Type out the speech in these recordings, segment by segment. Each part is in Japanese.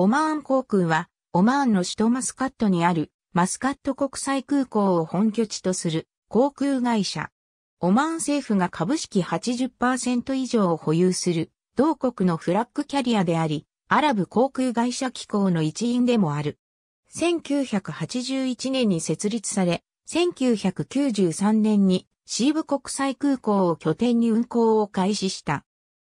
オマーン航空は、オマーンの首都マスカットにある、マスカット国際空港を本拠地とする航空会社。オマーン政府が株式80%以上を保有する、同国のフラッグキャリアであり、アラブ航空会社機構の一員でもある。1981年に設立され、1993年にシーブ国際空港を拠点に運航を開始した。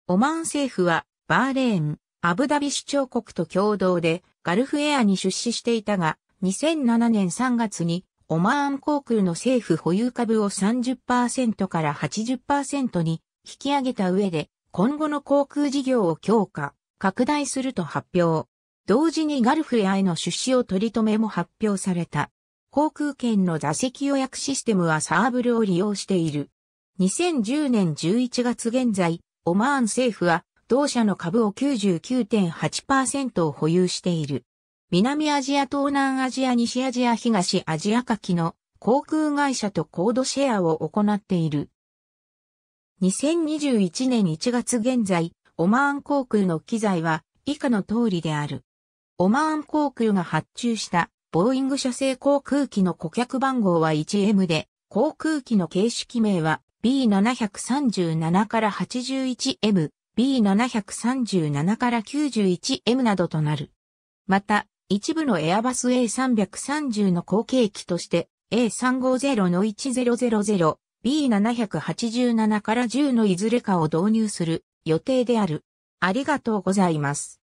オマーン政府は、バーレーン、アブダビ首長国と共同でガルフエアに出資していたが、2007年3月にオマーン航空の政府保有株を30%から80%に引き上げた上で、今後の航空事業を強化、拡大すると発表。同時にガルフエアへの出資を取り留めも発表された。航空券の座席予約システムはサーブルを利用している。2010年11月現在、オマーン政府は同社の株を99.8%を保有している。南アジア東南アジア西アジア東アジア下記の航空会社とコードシェアを行っている。2021年1月現在、オマーン航空の機材は以下の通りである。オマーン航空が発注したボーイング社製航空機の顧客番号は 1M で、航空機の形式名は B737 から 81M B737 から 91M などとなる。また、一部のエアバス A330 の後継機として A350 の1000、B787 から10のいずれかを導入する予定である。ありがとうございます。